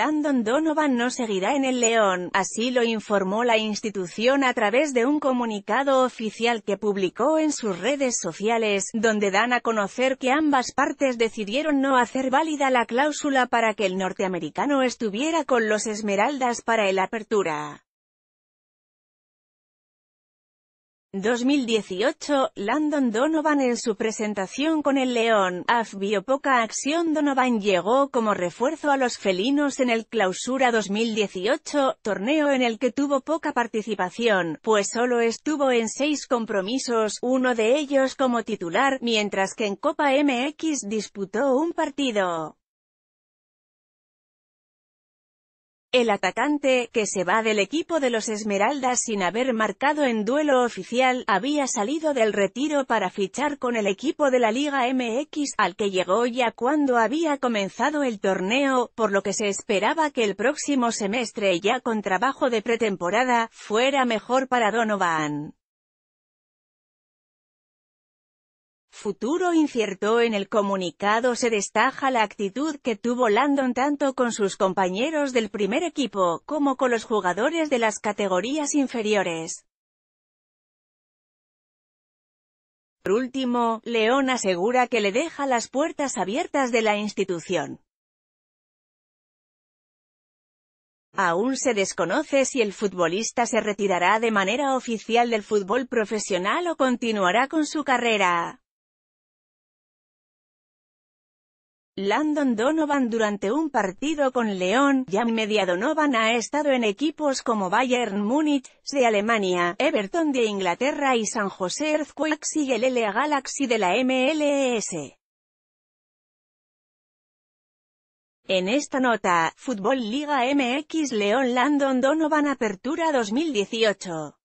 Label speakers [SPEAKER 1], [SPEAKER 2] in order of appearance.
[SPEAKER 1] Landon Donovan no seguirá en el León, así lo informó la institución a través de un comunicado oficial que publicó en sus redes sociales, donde dan a conocer que ambas partes decidieron no hacer válida la cláusula para que el norteamericano estuviera con los Esmeraldas para el apertura. 2018, Landon Donovan en su presentación con el León, AF poca acción Donovan llegó como refuerzo a los felinos en el Clausura 2018, torneo en el que tuvo poca participación, pues solo estuvo en seis compromisos, uno de ellos como titular, mientras que en Copa MX disputó un partido. El atacante, que se va del equipo de los Esmeraldas sin haber marcado en duelo oficial, había salido del retiro para fichar con el equipo de la Liga MX, al que llegó ya cuando había comenzado el torneo, por lo que se esperaba que el próximo semestre ya con trabajo de pretemporada, fuera mejor para Donovan. futuro incierto en el comunicado se destaja la actitud que tuvo Landon tanto con sus compañeros del primer equipo, como con los jugadores de las categorías inferiores. Por último, León asegura que le deja las puertas abiertas de la institución. Aún se desconoce si el futbolista se retirará de manera oficial del fútbol profesional o continuará con su carrera. Landon Donovan durante un partido con León, ya media Donovan ha estado en equipos como Bayern Múnich, de Alemania, Everton de Inglaterra y San José Earthquakes y el LA Galaxy de la MLS. En esta nota, Fútbol Liga MX León Landon Donovan Apertura 2018.